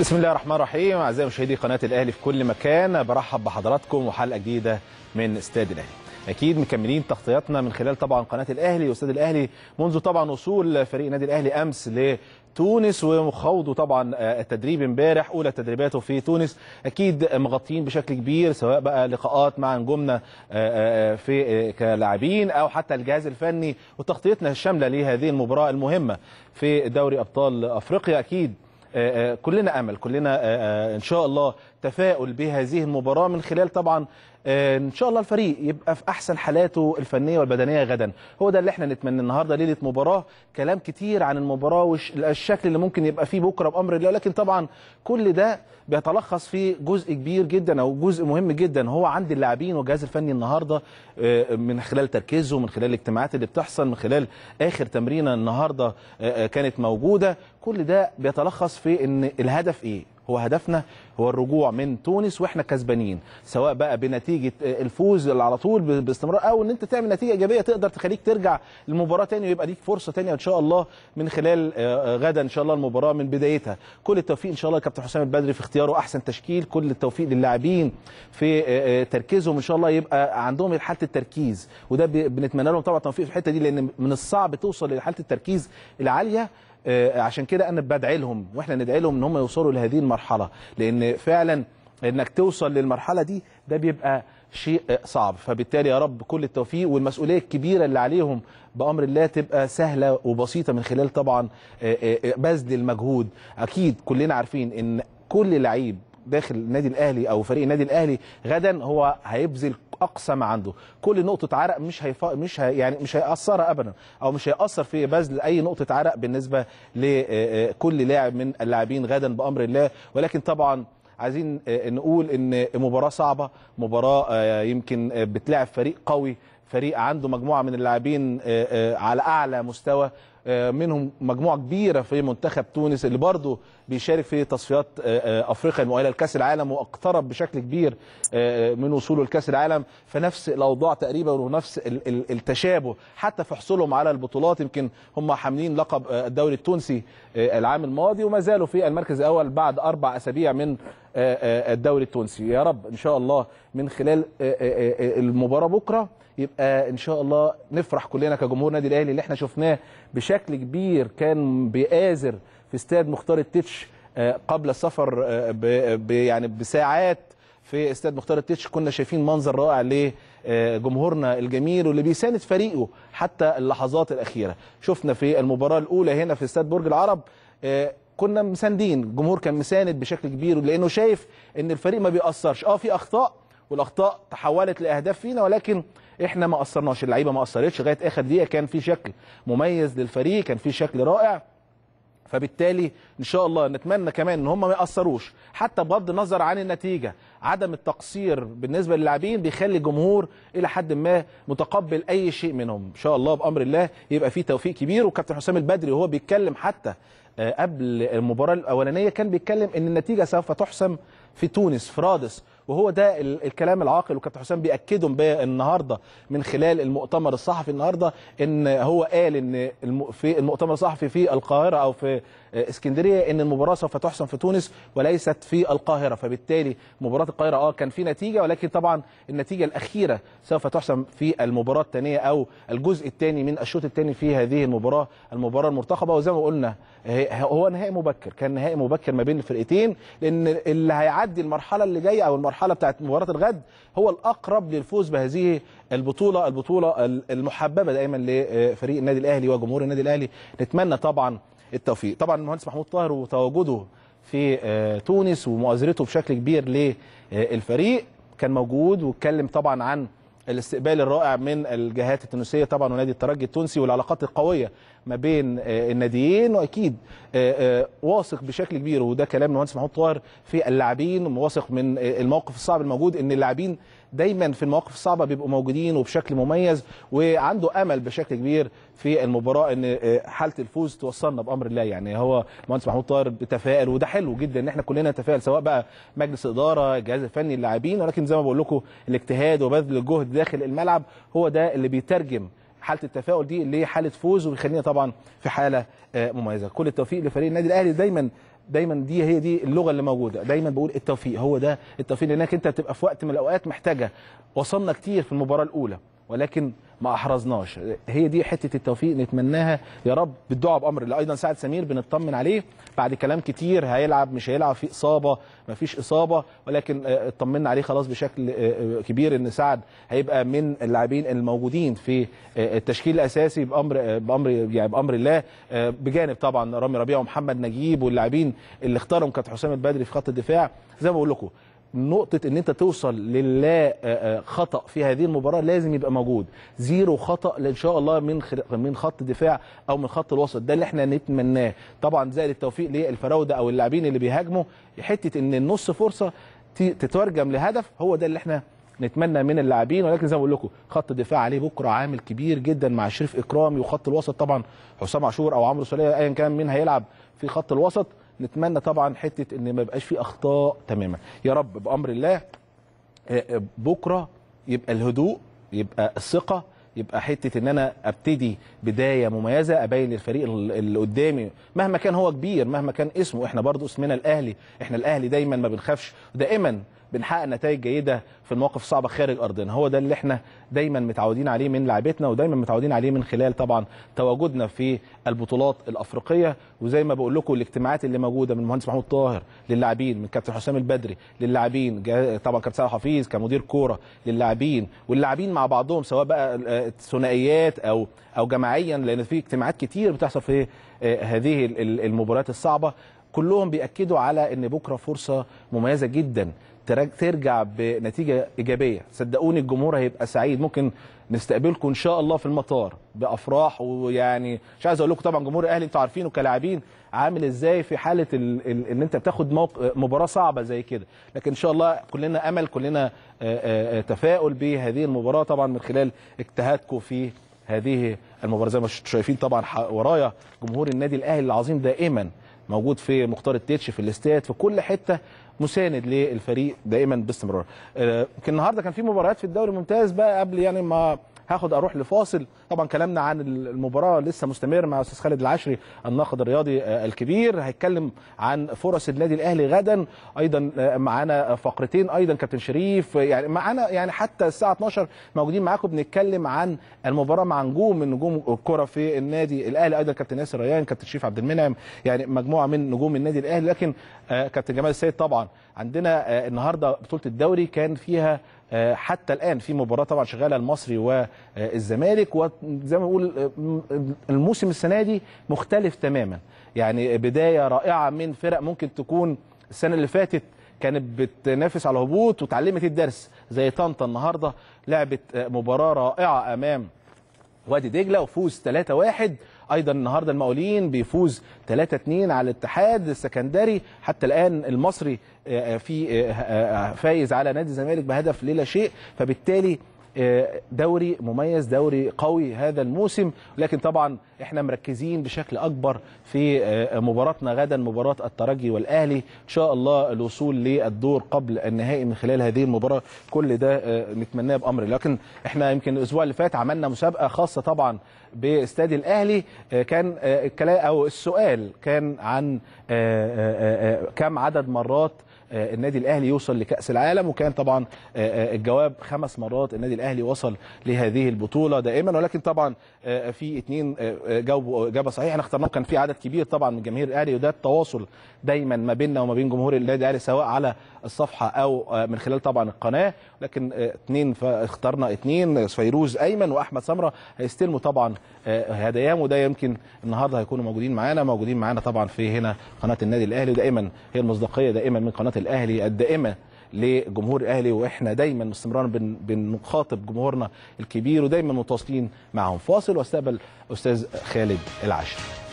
بسم الله الرحمن الرحيم اعزائي مشاهدي قناه الاهلي في كل مكان برحب بحضراتكم وحلقه جديده من استاد الاهلي اكيد مكملين تغطياتنا من خلال طبعا قناه الاهلي واستاد الاهلي منذ طبعا وصول فريق نادي الاهلي امس ل تونس وخوضه طبعا آه، التدريب امبارح اولى تدريباته في تونس اكيد مغطيين بشكل كبير سواء بقى لقاءات مع نجومنا آه، آه، في كلاعبين او حتى الجهاز الفني وتغطيتنا الشامله لهذه المباراه المهمه في دوري ابطال افريقيا اكيد آه، آه، كلنا امل كلنا آه، ان شاء الله تفاؤل بهذه المباراة من خلال طبعا آه، ان شاء الله الفريق يبقى في احسن حالاته الفنيه والبدنيه غدا هو ده اللي احنا نتمنى النهارده ليله مباراه كلام كتير عن المباراه والشكل اللي ممكن يبقى فيه بكره بامر الله لكن طبعا كل ده بيتلخص في جزء كبير جدا او جزء مهم جدا هو عند اللاعبين والجهاز الفني النهارده آه، من خلال تركيزه من خلال الاجتماعات اللي بتحصل من خلال اخر تمرينه النهارده آه، كانت موجوده كل ده بيتلخص في ان الهدف ايه هو هدفنا هو الرجوع من تونس واحنا كسبانين سواء بقى بنتيجه آه، الفوز اللي على طول باستمرار او ان انت تعمل نتيجه ايجابيه تقدر تخليك ترجع المباراه تاني ويبقى ليك فرصه تانية ان شاء الله من خلال آه، آه، غدا ان شاء الله المباراه من بدايتها كل التوفيق ان شاء الله لكابتن حسام البدري في اختياره احسن تشكيل كل التوفيق للاعبين في تركيزهم ان شاء الله يبقى عندهم حاله التركيز وده بنتمنى لهم طبعا توفيق في الحته دي لان من الصعب توصل لحاله التركيز العاليه آه، عشان كده انا بدعي لهم واحنا ندعي لهم ان هم يوصلوا لهذه المرحله لان فعلا انك توصل للمرحله دي ده بيبقى شيء صعب فبالتالي يا رب كل التوفيق والمسؤوليه الكبيره اللي عليهم بامر الله تبقى سهله وبسيطه من خلال طبعا آه، آه، بذل المجهود اكيد كلنا عارفين ان كل لعيب داخل النادي الاهلي او فريق النادي الاهلي غدا هو هيبذل اقصى ما عنده كل نقطه عرق مش هيفا... مش هي... يعني مش هيأثرها ابدا او مش هيأثر في بذل اي نقطه عرق بالنسبه لكل آه، آه، لاعب من اللاعبين غدا بامر الله ولكن طبعا عايزين آه، نقول ان مباراه صعبه مباراه يمكن بتلعب فريق قوي فريق عنده مجموعه من اللاعبين على اعلى مستوى آه، منهم مجموعه كبيره في منتخب تونس اللي برضه بيشارك في تصفيات آه، آه، افريقيا المؤهله لكاس العالم واقترب بشكل كبير من وصوله لكاس العالم فنفس الاوضاع تقريبا ونفس التشابه حتى في حصولهم على البطولات يمكن هم حاملين لقب الدوري التونسي العام الماضي وما زالوا في المركز الاول بعد اربع اسابيع من الدوري التونسي يا رب ان شاء الله من خلال المباراه بكره يبقى ان شاء الله نفرح كلنا كجمهور نادي الاهلي اللي احنا شفناه بشكل كبير كان بيآزر في استاد مختار التتش آه، قبل السفر آه، يعني بساعات في استاد مختار التتش كنا شايفين منظر رائع لجمهورنا آه، الجميل واللي بيساند فريقه حتى اللحظات الاخيره شفنا في المباراه الاولى هنا في استاد برج العرب كنا مساندين الجمهور كان مساند بشكل كبير لانه شايف ان الفريق ما بيأثرش اه في اخطاء والاخطاء تحولت لاهداف فينا ولكن احنا ما قصرناش اللعيبه ما قصرتش لغايه اخر دقيقه كان في شكل مميز للفريق كان في شكل رائع فبالتالي ان شاء الله نتمنى كمان ان هم ما ياثروش حتى بغض النظر عن النتيجه عدم التقصير بالنسبه للاعبين بيخلي الجمهور الى حد ما متقبل اي شيء منهم ان شاء الله بامر الله يبقى في توفيق كبير وكابتن حسام البدري وهو بيتكلم حتى آه، قبل المباراه الاولانيه كان بيتكلم ان النتيجه سوف تحسم في تونس في رادس وهو ده الكلام العاقل وكابتن حسام بياكدهم النهارده من خلال المؤتمر الصحفي النهارده ان هو قال ان في المؤتمر الصحفي في القاهره او في اسكندريه ان المباراه سوف تحسم في تونس وليست في القاهره فبالتالي مباراه القاهره اه كان في نتيجه ولكن طبعا النتيجه الاخيره سوف تحسم في المباراه الثانيه او الجزء الثاني من الشوط الثاني في هذه المباراه المباراه المرتقبه وزي ما قلنا هو نهائي مبكر كان نهائي مبكر ما بين الفرقتين لان اللي هيعدي يعدي المرحله اللي جايه او المرحله بتاعت مباراه الغد هو الاقرب للفوز بهذه البطوله البطوله المحببه دائما لفريق النادي الاهلي وجمهور النادي الاهلي نتمنى طبعا التوفيق طبعا المهندس محمود طاهر وتواجده في آه، تونس ومؤازرته بشكل كبير للفريق كان موجود واتكلم طبعا عن الاستقبال الرائع من الجهات التونسيه طبعا ونادي الترجي التونسي والعلاقات القويه ما بين آه، الناديين واكيد آه، آه، واثق بشكل كبير وده كلام المهندس محمود طاهر في اللاعبين وواثق من الموقف الصعب الموجود ان اللاعبين دايما في المواقف الصعبه بيبقوا موجودين وبشكل مميز وعنده امل بشكل كبير في المباراه ان حاله الفوز توصلنا بامر الله يعني هو المهندس محمود طاهر بتفائل وده حلو جدا ان احنا كلنا نتفائل سواء بقى مجلس اداره الجهاز الفني اللاعبين ولكن زي ما بقول لكم الاجتهاد وبذل الجهد داخل الملعب هو ده اللي بيترجم حاله التفاؤل دي اللي هي حاله فوز وبيخلينا طبعا في حاله آه، مميزه كل التوفيق لفريق النادي الاهلي دايما دايما دي هي دي اللغه اللي موجوده دايما بقول التوفيق هو ده التوفيق لانك انت بتبقى في وقت من الاوقات محتاجه وصلنا كتير في المباراه الاولى ولكن ما احرزناش هي دي حته التوفيق نتمناها يا رب بالدعاء بامر الله ايضا سعد سمير بنطمن عليه بعد كلام كتير هيلعب مش هيلعب في اصابه ما فيش اصابه ولكن آه، اطمنا عليه خلاص بشكل آه، آه، كبير ان سعد هيبقى من اللاعبين الموجودين في التشكيل الاساسي بامر بامر يعني بامر الله بجانب طبعا رامي ربيعه ومحمد نجيب واللاعبين اللي اختارهم كانت حسام البدري في خط الدفاع زي ما بقول لكم نقطة ان انت توصل للا خطأ في هذه المباراة لازم يبقى موجود زيرو خطأ ان شاء الله من من خط دفاع او من خط الوسط ده اللي احنا نتمناه طبعا زائد التوفيق للفراودة او اللاعبين اللي بيهاجموا حتة ان النص فرصة تترجم لهدف هو ده اللي احنا نتمنى من اللاعبين ولكن زي ما بقول لكم خط الدفاع عليه بكره عامل كبير جدا مع شريف اكرامي وخط الوسط طبعا حسام عاشور او عمرو سوليه ايا كان مين هيلعب في خط الوسط نتمنى طبعا حته ان ما يبقاش فيه اخطاء تماما يا رب بامر الله آه، آه، بكره يبقى الهدوء يبقى الثقه يبقى حته ان انا ابتدي بدايه مميزه ابين للفريق اللي قدامي مهما كان هو كبير مهما كان اسمه احنا برضو اسمنا الاهلي احنا الاهلي دايما ما بنخافش دائما بنحقق نتائج جيده في المواقف الصعبه خارج ارضنا هو ده اللي احنا دايما متعودين عليه من لعبتنا ودايما متعودين عليه من خلال طبعا تواجدنا في البطولات الافريقيه وزي ما بقول لكم الاجتماعات اللي موجوده من المهندس محمود طاهر للاعبين من كابتن حسام البدري للاعبين طبعا كابتن سعد حفيظ كمدير كوره للاعبين واللاعبين مع بعضهم سواء بقى آه، ثنائيات او او جماعيا لان في اجتماعات كتير بتحصل في آه، هذه المباريات الصعبه كلهم بيأكدوا على ان بكره فرصه مميزه جدا ترجع بنتيجه ايجابيه صدقوني الجمهور هيبقى سعيد ممكن نستقبلكم ان شاء الله في المطار بافراح ويعني مش عايز اقول لكم طبعا جمهور الاهلي انتوا عارفينه كلاعبين عامل ازاي في حاله ال... ال... ان انت بتاخد موق... مباراه صعبه زي كده لكن ان شاء الله كلنا امل كلنا آه، آه، آه، تفاؤل بهذه المباراه طبعا من خلال اجتهادكم في هذه المباراه زي ما شايفين طبعا ورايا جمهور النادي الاهلي العظيم دائما موجود في مختار التيتش في الاستاد في كل حته مساند للفريق دائما باستمرار. آه، النهارده كان في مباريات في الدوري الممتاز بقى قبل يعني ما هاخد اروح لفاصل طبعا كلامنا عن المباراه لسه مستمر مع استاذ خالد العشري الناقد الرياضي آه، الكبير هيتكلم عن فرص النادي الاهلي غدا ايضا آه، معانا فقرتين ايضا كابتن شريف آه، يعني معانا يعني حتى الساعه 12 موجودين معاكم بنتكلم عن المباراه مع نجوم من نجوم الكره في النادي الاهلي ايضا كابتن ياسر ريان كابتن شريف عبد المنعم يعني مجموعه من نجوم النادي الاهلي لكن كابتن جمال السيد طبعا عندنا النهارده بطوله الدوري كان فيها آه، حتى الان في مباراه طبعا شغاله المصري والزمالك وزي ما بقول آه، الموسم السنه دي مختلف تماما يعني بدايه رائعه من فرق ممكن تكون السنه اللي فاتت كانت بتنافس على الهبوط وتعلمت الدرس زي طنطا النهارده لعبت آه، مباراه رائعه امام وادي دجله وفوز 3-1 ايضا النهارده المقاولين بيفوز 3-2 على الاتحاد السكندري حتى الان المصري آه، آه، في آه، فايز على نادي الزمالك بهدف للا شيء فبالتالي دوري مميز دوري قوي هذا الموسم لكن طبعا احنا مركزين بشكل اكبر في آه، مباراتنا غدا مباراه الترجي والاهلي ان شاء الله الوصول للدور قبل النهائي من خلال هذه المباراه كل ده آه، نتمناه بامر لكن احنا يمكن الاسبوع اللي فات عملنا مسابقه خاصه طبعا باستاد الاهلي آه، كان الكلام او السؤال كان عن كم عدد مرات آه، النادي الاهلي يوصل لكاس العالم وكان طبعا آه، آه، الجواب خمس مرات النادي الاهلي وصل لهذه البطوله دائما ولكن طبعا في اثنين جاوبوا اجابه صحيحه احنا اخترناهم كان في عدد كبير طبعا من جماهير الاهلي وده التواصل دايما ما بيننا وما بين جمهور النادي الاهلي سواء على الصفحه او من خلال طبعا القناه لكن اثنين فاخترنا اثنين فيروز ايمن واحمد سمره هيستلموا طبعا هداياهم وده يمكن النهارده هيكونوا موجودين معانا موجودين معانا طبعا في هنا قناه النادي الاهلي ودائما هي المصداقيه دائما من قناه الاهلي الدائمه لجمهور الاهلي واحنا دايما باستمرار بنخاطب جمهورنا الكبير ودايما متواصلين معهم فاصل واستقبل استاذ خالد العشر